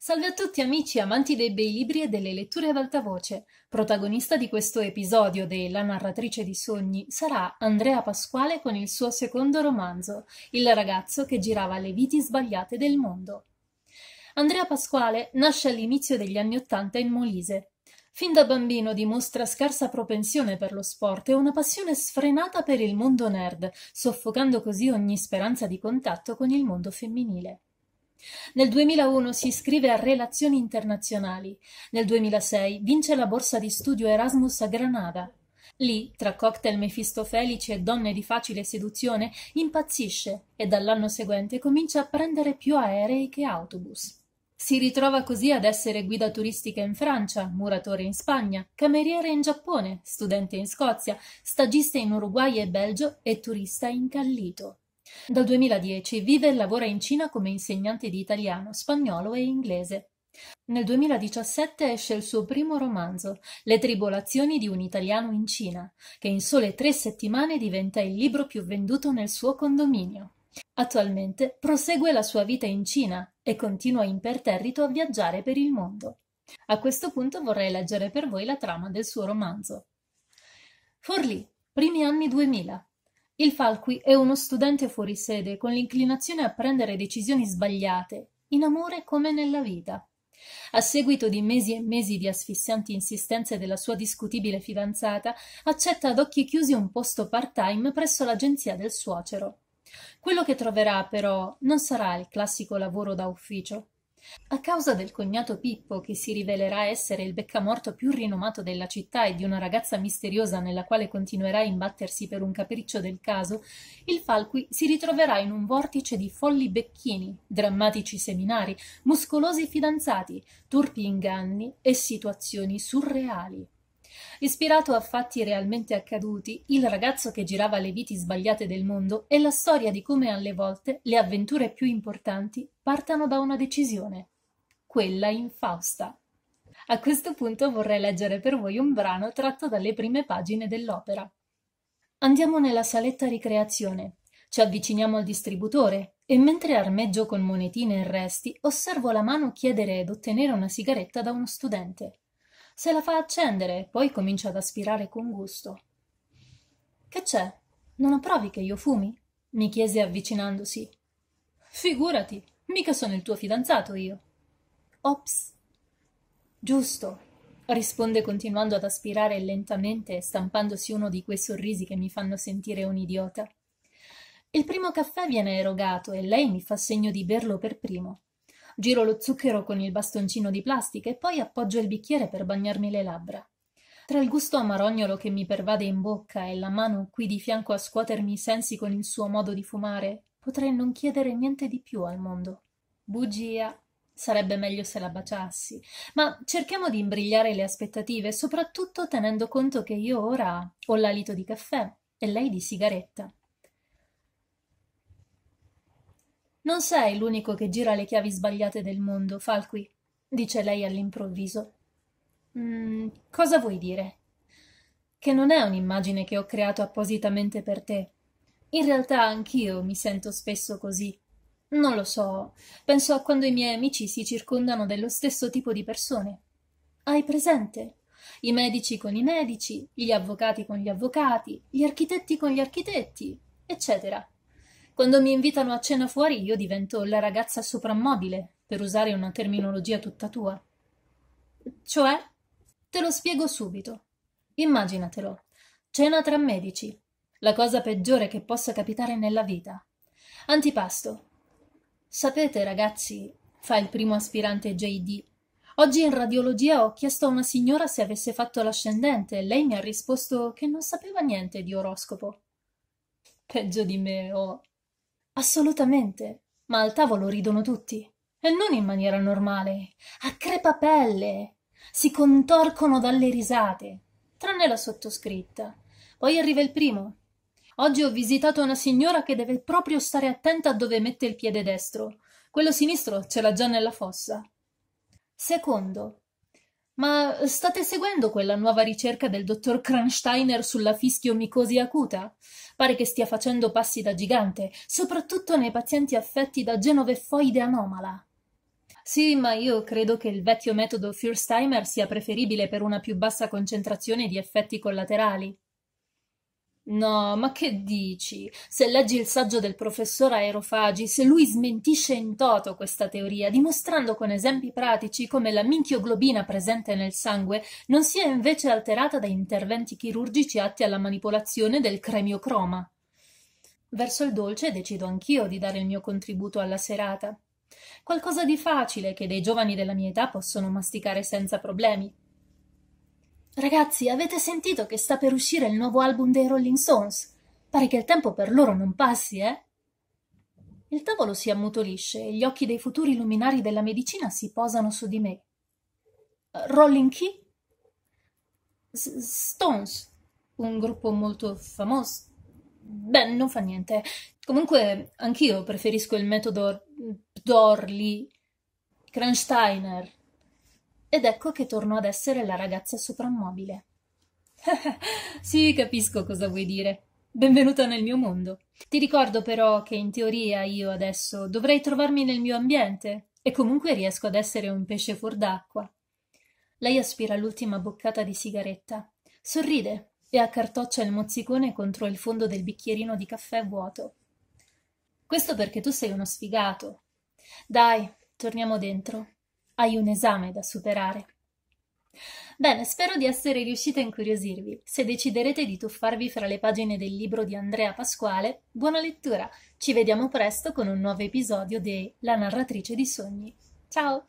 Salve a tutti amici amanti dei bei libri e delle letture ad alta voce. Protagonista di questo episodio della narratrice di sogni sarà Andrea Pasquale con il suo secondo romanzo, Il ragazzo che girava le viti sbagliate del mondo. Andrea Pasquale nasce all'inizio degli anni Ottanta in Molise. Fin da bambino dimostra scarsa propensione per lo sport e una passione sfrenata per il mondo nerd, soffocando così ogni speranza di contatto con il mondo femminile. Nel 2001 si iscrive a Relazioni Internazionali. Nel 2006 vince la borsa di studio Erasmus a Granada. Lì, tra cocktail mefistofelici e donne di facile seduzione, impazzisce e dall'anno seguente comincia a prendere più aerei che autobus. Si ritrova così ad essere guida turistica in Francia, muratore in Spagna, cameriere in Giappone, studente in Scozia, stagista in Uruguay e Belgio e turista incallito. Dal 2010 vive e lavora in Cina come insegnante di italiano, spagnolo e inglese. Nel 2017 esce il suo primo romanzo, Le tribolazioni di un italiano in Cina, che in sole tre settimane diventa il libro più venduto nel suo condominio. Attualmente prosegue la sua vita in Cina e continua imperterrito a viaggiare per il mondo. A questo punto vorrei leggere per voi la trama del suo romanzo. Forlì, primi anni 2000. Il Falqui è uno studente fuori sede con l'inclinazione a prendere decisioni sbagliate, in amore come nella vita. A seguito di mesi e mesi di asfissianti insistenze della sua discutibile fidanzata, accetta ad occhi chiusi un posto part-time presso l'agenzia del suocero. Quello che troverà, però, non sarà il classico lavoro da ufficio. A causa del cognato Pippo, che si rivelerà essere il beccamorto più rinomato della città e di una ragazza misteriosa nella quale continuerà a imbattersi per un capriccio del caso, il Falqui si ritroverà in un vortice di folli becchini, drammatici seminari, muscolosi fidanzati, turpi inganni e situazioni surreali. Ispirato a fatti realmente accaduti, Il ragazzo che girava le viti sbagliate del mondo è la storia di come alle volte le avventure più importanti partano da una decisione, quella infausta. A questo punto vorrei leggere per voi un brano tratto dalle prime pagine dell'opera. Andiamo nella saletta ricreazione. Ci avviciniamo al distributore e mentre armeggio con monetine e resti osservo la mano chiedere ed ottenere una sigaretta da uno studente se la fa accendere, poi comincia ad aspirare con gusto. Che c'è? Non approvi che io fumi? mi chiese avvicinandosi. Figurati, mica sono il tuo fidanzato io. Ops. Giusto, risponde continuando ad aspirare lentamente e stampandosi uno di quei sorrisi che mi fanno sentire un idiota. Il primo caffè viene erogato e lei mi fa segno di berlo per primo. Giro lo zucchero con il bastoncino di plastica e poi appoggio il bicchiere per bagnarmi le labbra. Tra il gusto amarognolo che mi pervade in bocca e la mano qui di fianco a scuotermi i sensi con il suo modo di fumare, potrei non chiedere niente di più al mondo. Bugia. Sarebbe meglio se la baciassi, ma cerchiamo di imbrigliare le aspettative, soprattutto tenendo conto che io ora ho l'alito di caffè e lei di sigaretta. Non sei l'unico che gira le chiavi sbagliate del mondo, Falqui, dice lei all'improvviso. Mm, cosa vuoi dire? Che non è un'immagine che ho creato appositamente per te. In realtà anch'io mi sento spesso così. Non lo so, penso a quando i miei amici si circondano dello stesso tipo di persone. Hai presente? I medici con i medici, gli avvocati con gli avvocati, gli architetti con gli architetti, eccetera. Quando mi invitano a cena fuori io divento la ragazza soprammobile, per usare una terminologia tutta tua. Cioè? Te lo spiego subito. Immaginatelo. Cena tra medici. La cosa peggiore che possa capitare nella vita. Antipasto. Sapete, ragazzi, fa il primo aspirante JD. Oggi in radiologia ho chiesto a una signora se avesse fatto l'ascendente e lei mi ha risposto che non sapeva niente di oroscopo. Peggio di me, oh assolutamente ma al tavolo ridono tutti e non in maniera normale a crepapelle si contorcono dalle risate tranne la sottoscritta poi arriva il primo oggi ho visitato una signora che deve proprio stare attenta a dove mette il piede destro quello sinistro ce l'ha già nella fossa secondo ma state seguendo quella nuova ricerca del dottor Kransteiner sulla fischiomicosi acuta? Pare che stia facendo passi da gigante, soprattutto nei pazienti affetti da genoveffoide anomala. Sì, ma io credo che il vecchio metodo First sia preferibile per una più bassa concentrazione di effetti collaterali. No, ma che dici? Se leggi il saggio del professor Aerofagis, lui smentisce in toto questa teoria, dimostrando con esempi pratici come la minchioglobina presente nel sangue non sia invece alterata da interventi chirurgici atti alla manipolazione del cremiocroma. Verso il dolce decido anch'io di dare il mio contributo alla serata. Qualcosa di facile che dei giovani della mia età possono masticare senza problemi. Ragazzi, avete sentito che sta per uscire il nuovo album dei Rolling Stones? Pare che il tempo per loro non passi, eh? Il tavolo si ammutolisce e gli occhi dei futuri luminari della medicina si posano su di me. Eh, Rolling chi? Stones, un gruppo molto famoso. Beh, non fa niente. Comunque, anch'io preferisco il metodo Dorli, Kransteiner, ed ecco che tornò ad essere la ragazza soprammobile. sì, capisco cosa vuoi dire. Benvenuta nel mio mondo. Ti ricordo però che in teoria io adesso dovrei trovarmi nel mio ambiente e comunque riesco ad essere un pesce fuor d'acqua. Lei aspira l'ultima boccata di sigaretta, sorride e accartoccia il mozzicone contro il fondo del bicchierino di caffè vuoto. Questo perché tu sei uno sfigato. Dai, torniamo dentro hai un esame da superare. Bene, spero di essere riuscita a incuriosirvi. Se deciderete di tuffarvi fra le pagine del libro di Andrea Pasquale, buona lettura! Ci vediamo presto con un nuovo episodio di La narratrice di sogni. Ciao!